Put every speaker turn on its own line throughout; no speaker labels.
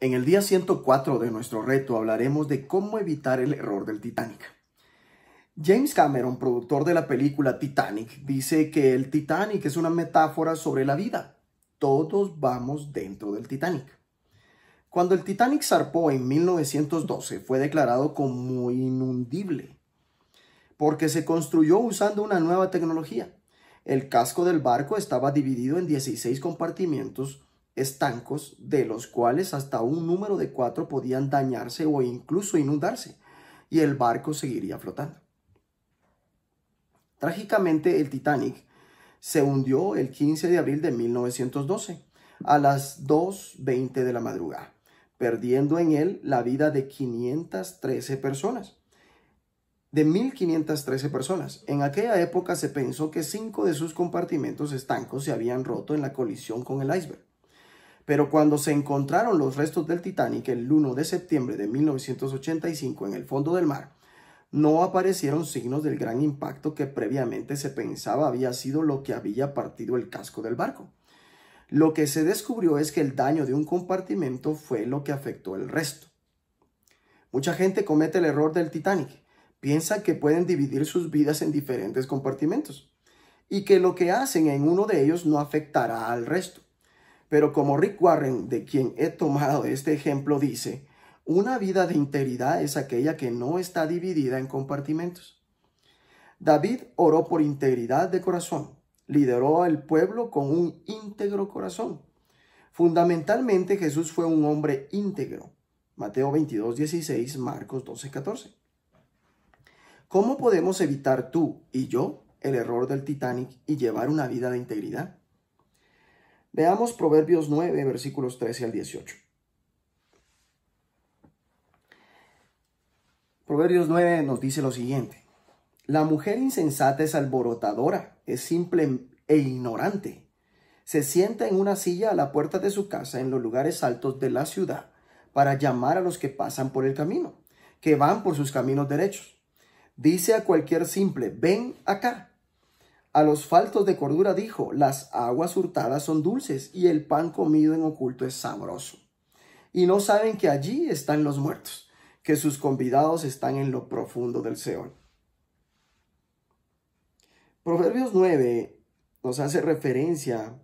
En el día 104 de nuestro reto hablaremos de cómo evitar el error del Titanic. James Cameron, productor de la película Titanic, dice que el Titanic es una metáfora sobre la vida. Todos vamos dentro del Titanic. Cuando el Titanic zarpó en 1912 fue declarado como inundible porque se construyó usando una nueva tecnología. El casco del barco estaba dividido en 16 compartimientos estancos, de los cuales hasta un número de cuatro podían dañarse o incluso inundarse, y el barco seguiría flotando. Trágicamente, el Titanic se hundió el 15 de abril de 1912 a las 2.20 de la madrugada, perdiendo en él la vida de 513 personas. De 1.513 personas. En aquella época se pensó que cinco de sus compartimentos estancos se habían roto en la colisión con el iceberg pero cuando se encontraron los restos del Titanic el 1 de septiembre de 1985 en el fondo del mar, no aparecieron signos del gran impacto que previamente se pensaba había sido lo que había partido el casco del barco. Lo que se descubrió es que el daño de un compartimento fue lo que afectó el resto. Mucha gente comete el error del Titanic, piensa que pueden dividir sus vidas en diferentes compartimentos y que lo que hacen en uno de ellos no afectará al resto. Pero como Rick Warren, de quien he tomado este ejemplo, dice, una vida de integridad es aquella que no está dividida en compartimentos. David oró por integridad de corazón, lideró al pueblo con un íntegro corazón. Fundamentalmente Jesús fue un hombre íntegro. Mateo 22, 16, Marcos 12, 14. ¿Cómo podemos evitar tú y yo el error del Titanic y llevar una vida de integridad? Veamos Proverbios 9, versículos 13 al 18. Proverbios 9 nos dice lo siguiente. La mujer insensata es alborotadora, es simple e ignorante. Se sienta en una silla a la puerta de su casa en los lugares altos de la ciudad para llamar a los que pasan por el camino, que van por sus caminos derechos. Dice a cualquier simple, ven acá, a los faltos de cordura dijo, las aguas hurtadas son dulces y el pan comido en oculto es sabroso. Y no saben que allí están los muertos, que sus convidados están en lo profundo del Seol. Proverbios 9 nos hace referencia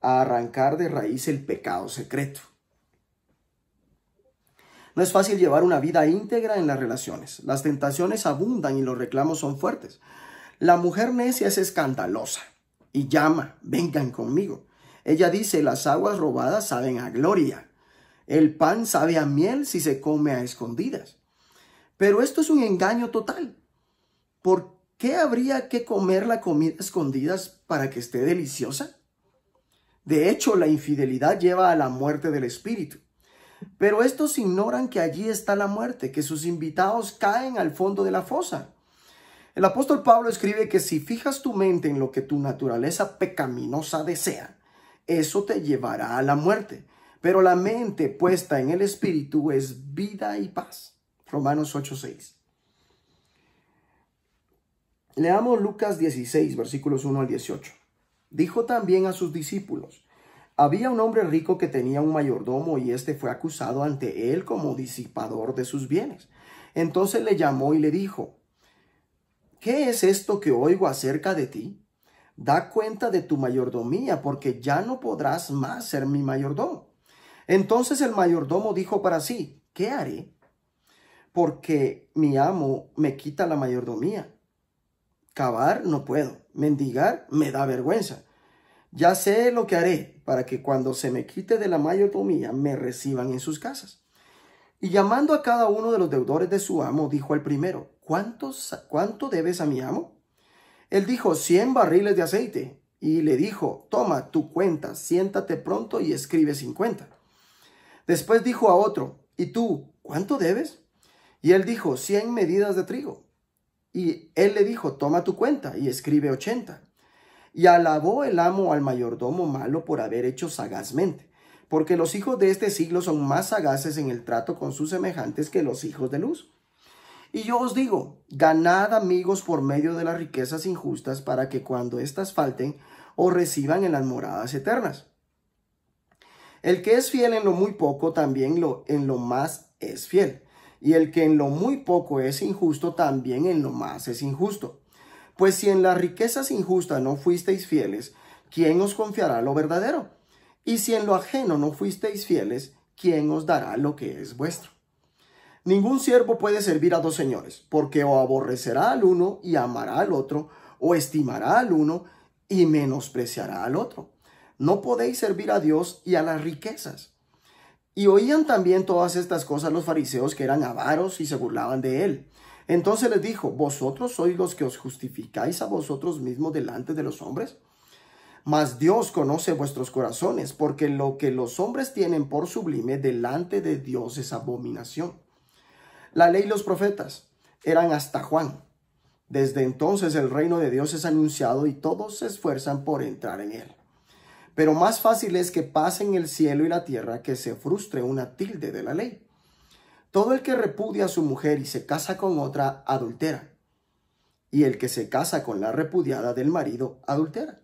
a arrancar de raíz el pecado secreto. No es fácil llevar una vida íntegra en las relaciones. Las tentaciones abundan y los reclamos son fuertes. La mujer necia es escandalosa y llama, vengan conmigo. Ella dice, las aguas robadas saben a gloria. El pan sabe a miel si se come a escondidas. Pero esto es un engaño total. ¿Por qué habría que comer la comida a escondidas para que esté deliciosa? De hecho, la infidelidad lleva a la muerte del espíritu. Pero estos ignoran que allí está la muerte, que sus invitados caen al fondo de la fosa. El apóstol Pablo escribe que si fijas tu mente en lo que tu naturaleza pecaminosa desea, eso te llevará a la muerte. Pero la mente puesta en el Espíritu es vida y paz. Romanos 8:6. Leamos Lucas 16, versículos 1 al 18. Dijo también a sus discípulos, había un hombre rico que tenía un mayordomo y éste fue acusado ante él como disipador de sus bienes. Entonces le llamó y le dijo, ¿qué es esto que oigo acerca de ti? Da cuenta de tu mayordomía, porque ya no podrás más ser mi mayordomo. Entonces el mayordomo dijo para sí, ¿qué haré? Porque mi amo me quita la mayordomía. Cavar no puedo, mendigar me da vergüenza. Ya sé lo que haré para que cuando se me quite de la mayordomía me reciban en sus casas. Y llamando a cada uno de los deudores de su amo, dijo el primero, ¿cuántos, ¿cuánto debes a mi amo? Él dijo, cien barriles de aceite. Y le dijo, toma tu cuenta, siéntate pronto y escribe cincuenta. Después dijo a otro, ¿y tú cuánto debes? Y él dijo, cien medidas de trigo. Y él le dijo, toma tu cuenta y escribe ochenta. Y alabó el amo al mayordomo malo por haber hecho sagazmente, porque los hijos de este siglo son más sagaces en el trato con sus semejantes que los hijos de luz. Y yo os digo, ganad amigos por medio de las riquezas injustas para que cuando éstas falten os reciban en las moradas eternas. El que es fiel en lo muy poco también lo, en lo más es fiel. Y el que en lo muy poco es injusto también en lo más es injusto. Pues si en las riquezas injustas no fuisteis fieles, ¿quién os confiará lo verdadero? Y si en lo ajeno no fuisteis fieles, ¿quién os dará lo que es vuestro? Ningún siervo puede servir a dos señores, porque o aborrecerá al uno y amará al otro, o estimará al uno y menospreciará al otro. No podéis servir a Dios y a las riquezas. Y oían también todas estas cosas los fariseos que eran avaros y se burlaban de él. Entonces les dijo, vosotros sois los que os justificáis a vosotros mismos delante de los hombres. Mas Dios conoce vuestros corazones, porque lo que los hombres tienen por sublime delante de Dios es abominación. La ley y los profetas eran hasta Juan. Desde entonces el reino de Dios es anunciado y todos se esfuerzan por entrar en él. Pero más fácil es que pasen el cielo y la tierra que se frustre una tilde de la ley. Todo el que repudia a su mujer y se casa con otra, adultera. Y el que se casa con la repudiada del marido, adultera.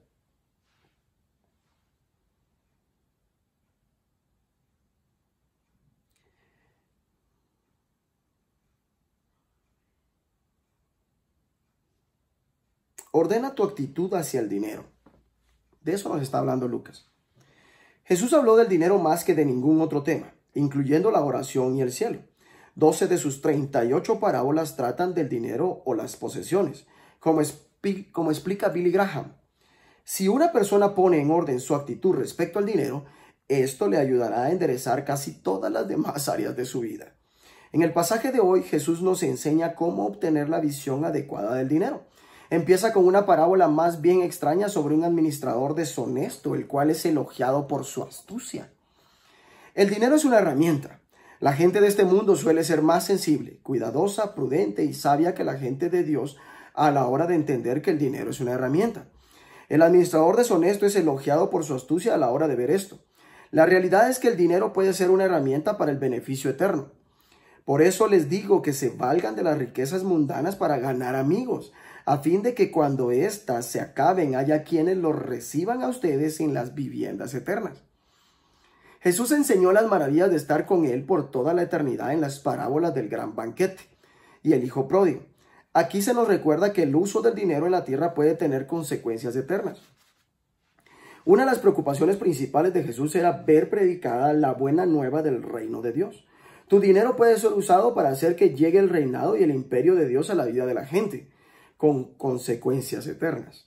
Ordena tu actitud hacia el dinero. De eso nos está hablando Lucas. Jesús habló del dinero más que de ningún otro tema, incluyendo la oración y el cielo. 12 de sus 38 parábolas tratan del dinero o las posesiones, como, como explica Billy Graham. Si una persona pone en orden su actitud respecto al dinero, esto le ayudará a enderezar casi todas las demás áreas de su vida. En el pasaje de hoy, Jesús nos enseña cómo obtener la visión adecuada del dinero Empieza con una parábola más bien extraña sobre un administrador deshonesto, el cual es elogiado por su astucia. El dinero es una herramienta. La gente de este mundo suele ser más sensible, cuidadosa, prudente y sabia que la gente de Dios a la hora de entender que el dinero es una herramienta. El administrador deshonesto es elogiado por su astucia a la hora de ver esto. La realidad es que el dinero puede ser una herramienta para el beneficio eterno. Por eso les digo que se valgan de las riquezas mundanas para ganar amigos, a fin de que cuando éstas se acaben haya quienes los reciban a ustedes en las viviendas eternas. Jesús enseñó las maravillas de estar con Él por toda la eternidad en las parábolas del gran banquete y el Hijo pródigo. Aquí se nos recuerda que el uso del dinero en la tierra puede tener consecuencias eternas. Una de las preocupaciones principales de Jesús era ver predicada la buena nueva del reino de Dios. Tu dinero puede ser usado para hacer que llegue el reinado y el imperio de Dios a la vida de la gente con consecuencias eternas.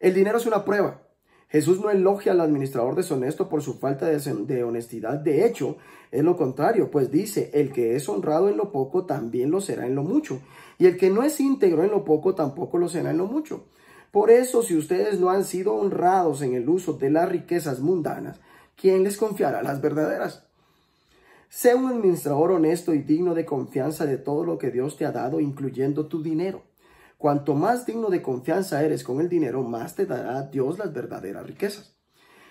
El dinero es una prueba. Jesús no elogia al administrador deshonesto por su falta de honestidad. De hecho, es lo contrario, pues dice, el que es honrado en lo poco también lo será en lo mucho. Y el que no es íntegro en lo poco tampoco lo será en lo mucho. Por eso, si ustedes no han sido honrados en el uso de las riquezas mundanas, ¿quién les confiará las verdaderas? Sé un administrador honesto y digno de confianza de todo lo que Dios te ha dado, incluyendo tu dinero. Cuanto más digno de confianza eres con el dinero, más te dará Dios las verdaderas riquezas.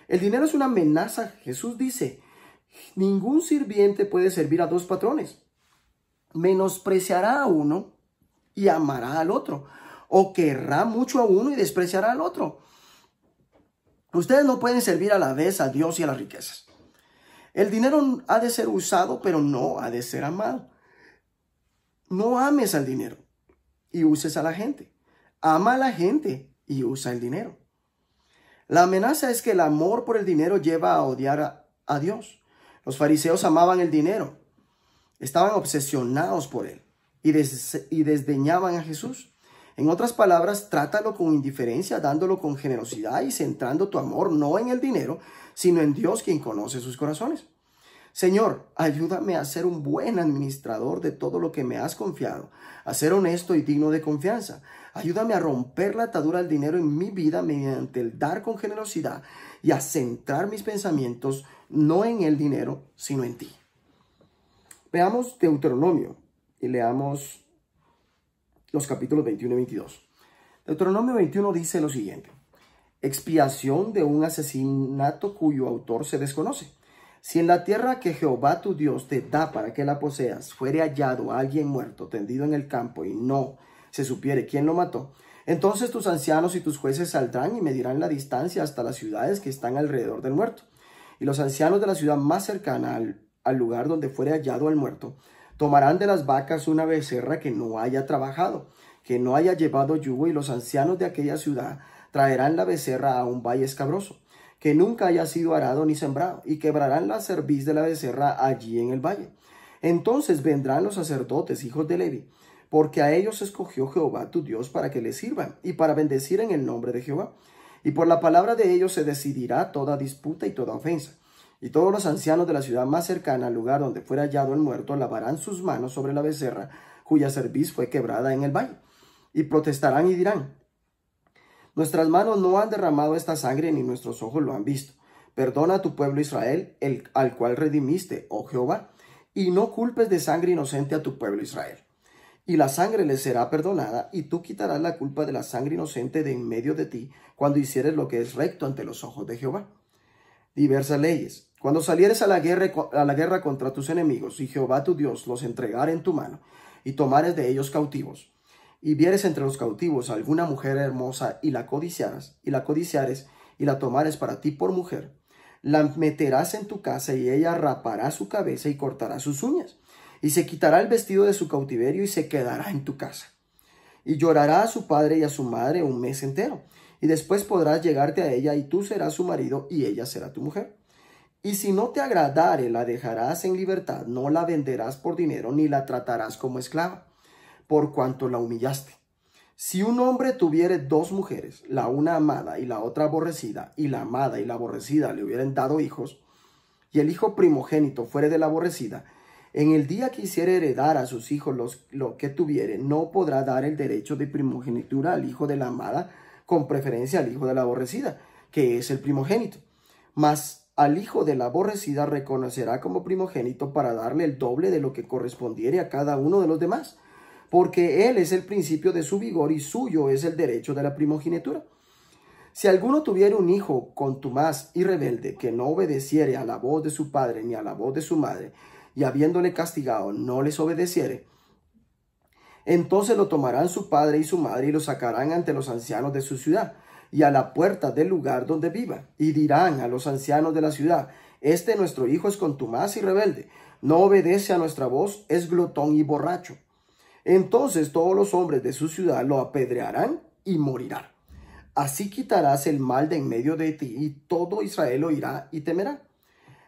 El dinero es una amenaza. Jesús dice, ningún sirviente puede servir a dos patrones. Menospreciará a uno y amará al otro. O querrá mucho a uno y despreciará al otro. Ustedes no pueden servir a la vez a Dios y a las riquezas. El dinero ha de ser usado, pero no ha de ser amado. No ames al dinero y uses a la gente. Ama a la gente y usa el dinero. La amenaza es que el amor por el dinero lleva a odiar a, Dios. Los fariseos amaban el dinero, estaban obsesionados por él y, y desdeñaban a Jesús. En otras palabras, trátalo con indiferencia, dándolo con generosidad y centrando tu amor no en el dinero, sino en Dios quien conoce sus corazones. Señor, ayúdame a ser un buen administrador de todo lo que me has confiado, a ser honesto y digno de confianza. Ayúdame a romper la atadura del dinero en mi vida mediante el dar con generosidad y a centrar mis pensamientos no en el dinero, sino en ti. Veamos Deuteronomio y leamos los capítulos 21 y 22. Deuteronomio 21 dice lo siguiente. Expiación de un asesinato cuyo autor se desconoce si en la tierra que Jehová tu Dios te da para que la poseas fuere hallado alguien muerto tendido en el campo y no se supiere quién lo mató, entonces tus ancianos y tus jueces saldrán y medirán la distancia hasta las ciudades que están alrededor del muerto. Y los ancianos de la ciudad más cercana al lugar donde fuere hallado el muerto tomarán de las vacas una becerra que no haya trabajado, que no haya llevado yugo, y los ancianos de aquella ciudad traerán la becerra a un valle escabroso que nunca haya sido arado ni sembrado, y quebrarán la cerviz de la becerra allí en el valle. Entonces vendrán los sacerdotes, hijos de Levi, porque a ellos escogió Jehová tu Dios para que les sirvan y para bendecir en el nombre de Jehová. Y por la palabra de ellos se decidirá toda disputa y toda ofensa. Y todos los ancianos de la ciudad más cercana al lugar donde fuera hallado el muerto lavarán sus manos sobre la becerra cuya cerviz fue quebrada en el valle. Y protestarán y dirán, Nuestras manos no han derramado esta sangre ni nuestros ojos lo han visto. Perdona a tu pueblo Israel, el, al cual redimiste, oh Jehová, y no culpes de sangre inocente a tu pueblo Israel. Y la sangre les será perdonada, y tú quitarás la culpa de la sangre inocente de en medio de ti, cuando hicieres lo que es recto ante los ojos de Jehová. Diversas leyes. Cuando salieres a la guerra, a la guerra contra tus enemigos, y Jehová tu Dios los entregare en tu mano, y tomares de ellos cautivos, y vieres entre los cautivos alguna mujer hermosa y la codiciarás y la codiciares, y la tomares para ti por mujer, la meterás en tu casa y ella rapará su cabeza y cortará sus uñas, y se quitará el vestido de su cautiverio y se quedará en tu casa. Y llorará a su padre y a su madre un mes entero, y después podrás llegarte a ella y tú serás su marido y ella será tu mujer. Y si no te agradare, la dejarás en libertad, no la venderás por dinero ni la tratarás como esclava por cuanto la humillaste. Si un hombre tuviera dos mujeres, la una amada y la otra aborrecida, y la amada y la aborrecida le hubieran dado hijos, y el hijo primogénito fuere de la aborrecida, en el día que hiciere heredar a sus hijos los, lo que tuviere, no podrá dar el derecho de primogenitura al hijo de la amada, con preferencia al hijo de la aborrecida, que es el primogénito. Mas al hijo de la aborrecida reconocerá como primogénito para darle el doble de lo que correspondiere a cada uno de los demás porque él es el principio de su vigor y suyo es el derecho de la primogenitura. Si alguno tuviera un hijo contumaz y rebelde que no obedeciere a la voz de su padre ni a la voz de su madre, y habiéndole castigado no les obedeciere, entonces lo tomarán su padre y su madre y lo sacarán ante los ancianos de su ciudad y a la puerta del lugar donde viva, y dirán a los ancianos de la ciudad, este nuestro hijo es contumaz y rebelde, no obedece a nuestra voz, es glotón y borracho. Entonces todos los hombres de su ciudad lo apedrearán y morirán. Así quitarás el mal de en medio de ti y todo Israel oirá y temerá.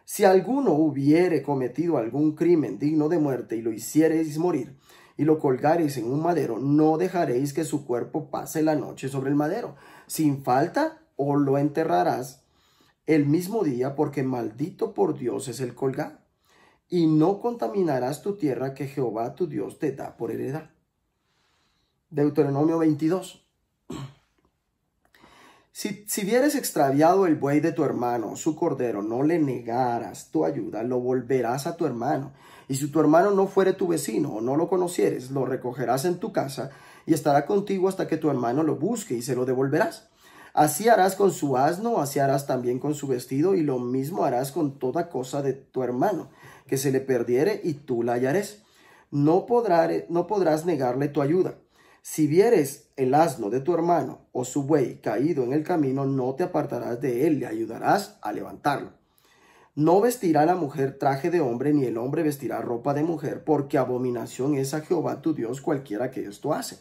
Si alguno hubiere cometido algún crimen digno de muerte y lo hiciereis morir y lo colgareis en un madero, no dejaréis que su cuerpo pase la noche sobre el madero. Sin falta o lo enterrarás el mismo día porque maldito por Dios es el colgar y no contaminarás tu tierra que Jehová tu Dios te da por heredad. Deuteronomio 22. Si, vieres extraviado el buey de tu hermano, su cordero, no le negarás tu ayuda, lo volverás a tu hermano. Y si tu hermano no fuere tu vecino o no lo conocieres, lo recogerás en tu casa y estará contigo hasta que tu hermano lo busque y se lo devolverás. Así harás con su asno, así harás también con su vestido, y lo mismo harás con toda cosa de tu hermano, que se le perdiere y tú la hallarás. No, no podrás negarle tu ayuda. Si vieres el asno de tu hermano o su buey caído en el camino, no te apartarás de él, le ayudarás a levantarlo. No vestirá la mujer traje de hombre, ni el hombre vestirá ropa de mujer, porque abominación es a Jehová tu Dios cualquiera que esto hace.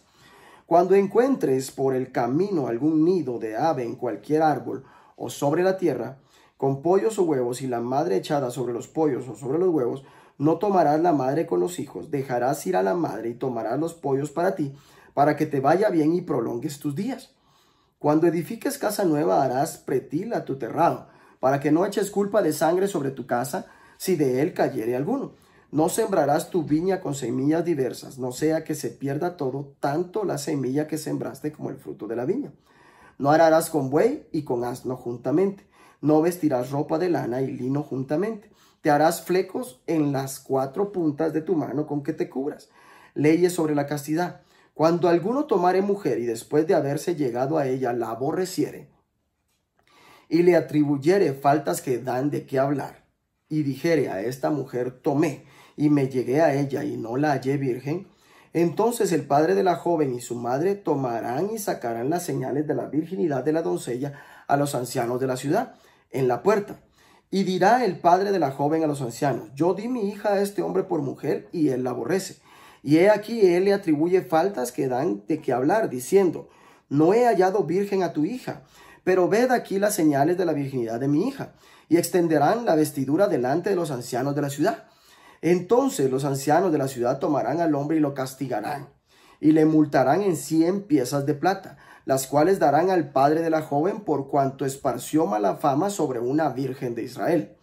Cuando encuentres por el camino algún nido de ave en cualquier árbol o sobre la tierra, con pollos o huevos y la madre echada sobre los pollos o sobre los huevos, no tomarás la madre con los hijos, dejarás ir a la madre y tomarás los pollos para ti, para que te vaya bien y prolongues tus días. Cuando edifiques casa nueva harás pretil a tu terrado, para que no eches culpa de sangre sobre tu casa si de él cayere alguno no sembrarás tu viña con semillas diversas, no sea que se pierda todo, tanto la semilla que sembraste como el fruto de la viña. No ararás con buey y con asno juntamente. No vestirás ropa de lana y lino juntamente. Te harás flecos en las cuatro puntas de tu mano con que te cubras. Leyes sobre la castidad. Cuando alguno tomare mujer y después de haberse llegado a ella la aborreciere y le atribuyere faltas que dan de qué hablar y dijere a esta mujer tomé y me llegué a ella y no la hallé virgen, entonces el padre de la joven y su madre tomarán y sacarán las señales de la virginidad de la doncella a los ancianos de la ciudad, en la puerta. Y dirá el padre de la joven a los ancianos, yo di mi hija a este hombre por mujer y él la aborrece. Y he aquí él le atribuye faltas que dan de qué hablar, diciendo, no he hallado virgen a tu hija, pero ved aquí las señales de la virginidad de mi hija, y extenderán la vestidura delante de los ancianos de la ciudad. Entonces los ancianos de la ciudad tomarán al hombre y lo castigarán, y le multarán en cien piezas de plata, las cuales darán al padre de la joven por cuanto esparció mala fama sobre una virgen de Israel.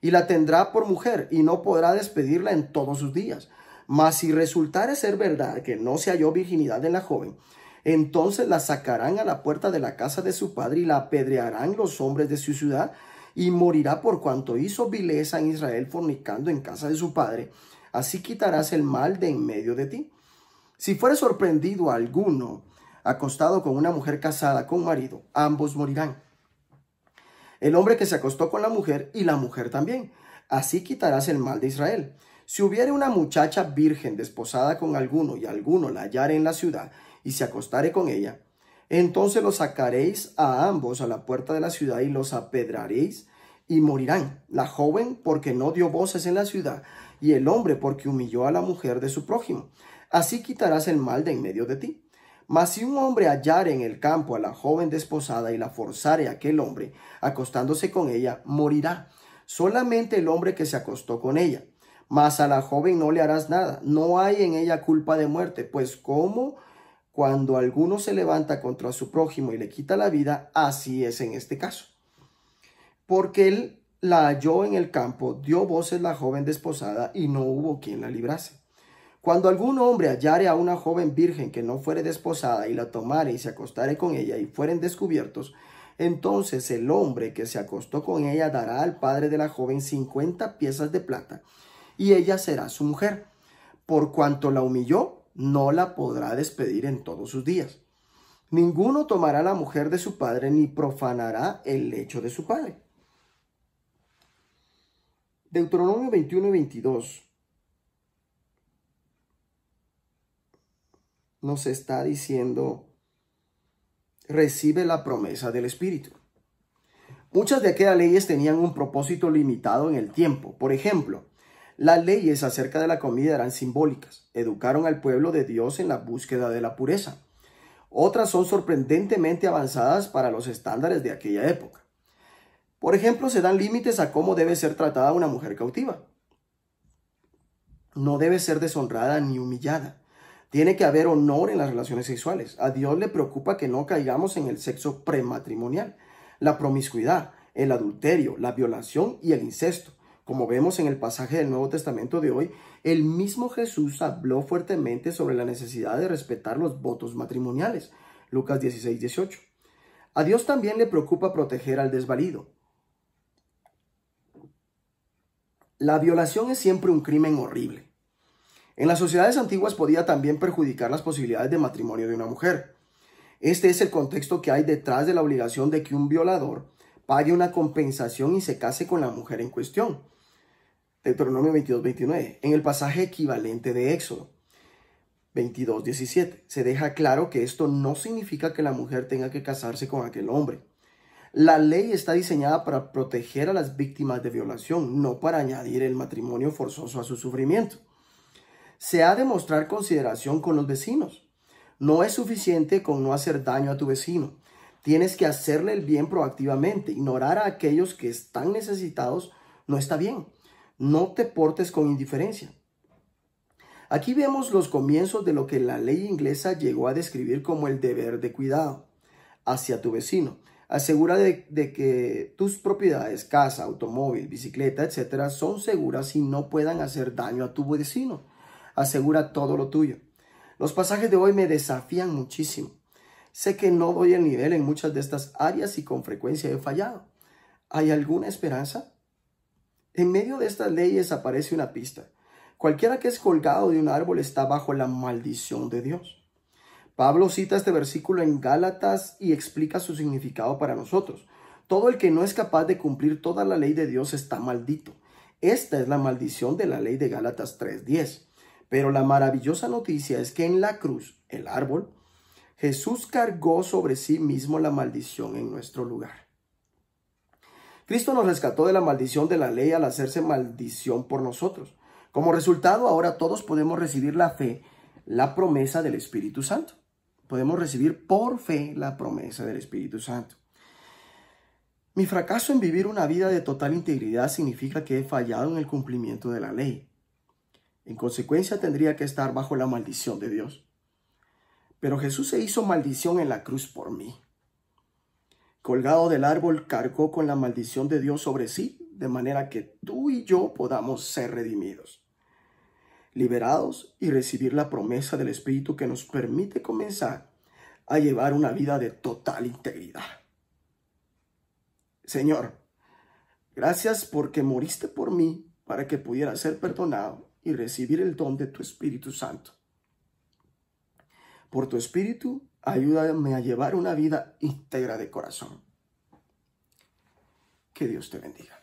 Y la tendrá por mujer, y no podrá despedirla en todos sus días. Mas si resultare ser verdad que no se halló virginidad en la joven, entonces la sacarán a la puerta de la casa de su padre y la apedrearán los hombres de su ciudad y morirá por cuanto hizo vileza en Israel fornicando en casa de su padre. Así quitarás el mal de en medio de ti. Si fuere sorprendido alguno acostado con una mujer casada con marido, ambos morirán. El hombre que se acostó con la mujer y la mujer también. Así quitarás el mal de Israel. Si hubiere una muchacha virgen desposada con alguno y alguno la hallare en la ciudad y se acostare con ella, entonces los sacaréis a ambos a la puerta de la ciudad y los apedraréis y morirán. La joven porque no dio voces en la ciudad y el hombre porque humilló a la mujer de su prójimo. Así quitarás el mal de en medio de ti. Mas si un hombre hallare en el campo a la joven desposada y la forzare a aquel hombre, acostándose con ella, morirá. Solamente el hombre que se acostó con ella. Mas a la joven no le harás nada, no hay en ella culpa de muerte, pues cómo cuando alguno se levanta contra su prójimo y le quita la vida, así es en este caso. Porque él la halló en el campo, dio voces la joven desposada y no hubo quien la librase. Cuando algún hombre hallare a una joven virgen que no fuere desposada y la tomare y se acostare con ella y fueren descubiertos, entonces el hombre que se acostó con ella dará al padre de la joven cincuenta piezas de plata, y ella será su mujer, por cuanto la humilló no la podrá despedir en todos sus días. Ninguno tomará la mujer de su padre ni profanará el lecho de su padre. Deuteronomio 21 y 22 nos está diciendo, recibe la promesa del Espíritu. Muchas de aquellas leyes tenían un propósito limitado en el tiempo. Por ejemplo, las leyes acerca de la comida eran simbólicas, educaron al pueblo de Dios en la búsqueda de la pureza. Otras son sorprendentemente avanzadas para los estándares de aquella época. Por ejemplo, se dan límites a cómo debe ser tratada una mujer cautiva. No debe ser deshonrada ni humillada. Tiene que haber honor en las relaciones sexuales. A Dios le preocupa que no caigamos en el sexo prematrimonial, la promiscuidad, el adulterio, la violación y el incesto. Como vemos en el pasaje del Nuevo Testamento de hoy, el mismo Jesús habló fuertemente sobre la necesidad de respetar los votos matrimoniales. Lucas 16, 18. A Dios también le preocupa proteger al desvalido. La violación es siempre un crimen horrible. En las sociedades antiguas podía también perjudicar las posibilidades de matrimonio de una mujer. Este es el contexto que hay detrás de la obligación de que un violador pague una compensación y se case con la mujer en cuestión. Deuteronomio 22, En el pasaje equivalente de Éxodo 22, 17, se deja claro que esto no significa que la mujer tenga que casarse con aquel hombre. La ley está diseñada para proteger a las víctimas de violación, no para añadir el matrimonio forzoso a su sufrimiento. Se ha de mostrar consideración con los vecinos. No es suficiente con no hacer daño a tu vecino. Tienes que hacerle el bien proactivamente. Ignorar a aquellos que están necesitados no está bien no te portes con indiferencia. Aquí vemos los comienzos de lo que la ley inglesa llegó a describir como el deber de cuidado hacia tu vecino. Asegura de, que tus propiedades, casa, automóvil, bicicleta, etcétera, son seguras y no puedan hacer daño a tu vecino. Asegura todo lo tuyo. Los pasajes de hoy me desafían muchísimo. Sé que no doy el nivel en muchas de estas áreas y con frecuencia he fallado. ¿Hay alguna esperanza? En medio de estas leyes aparece una pista. Cualquiera que es colgado de un árbol está bajo la maldición de Dios. Pablo cita este versículo en Gálatas y explica su significado para nosotros. Todo el que no es capaz de cumplir toda la ley de Dios está maldito. Esta es la maldición de la ley de Gálatas 3.10. Pero la maravillosa noticia es que en la cruz, el árbol, Jesús cargó sobre sí mismo la maldición en nuestro lugar. Cristo nos rescató de la maldición de la ley al hacerse maldición por nosotros. Como resultado, ahora todos podemos recibir la fe, la promesa del Espíritu Santo. Podemos recibir por fe la promesa del Espíritu Santo. Mi fracaso en vivir una vida de total integridad significa que he fallado en el cumplimiento de la ley. En consecuencia, tendría que estar bajo la maldición de Dios. Pero Jesús se hizo maldición en la cruz por mí. Colgado del árbol, cargó con la maldición de Dios sobre sí, de manera que tú y yo podamos ser redimidos, liberados y recibir la promesa del Espíritu que nos permite comenzar a llevar una vida de total integridad. Señor, gracias porque moriste por mí para que pudiera ser perdonado y recibir el don de tu Espíritu Santo. Por tu Espíritu Ayúdame a llevar una vida íntegra de corazón. Que Dios te bendiga.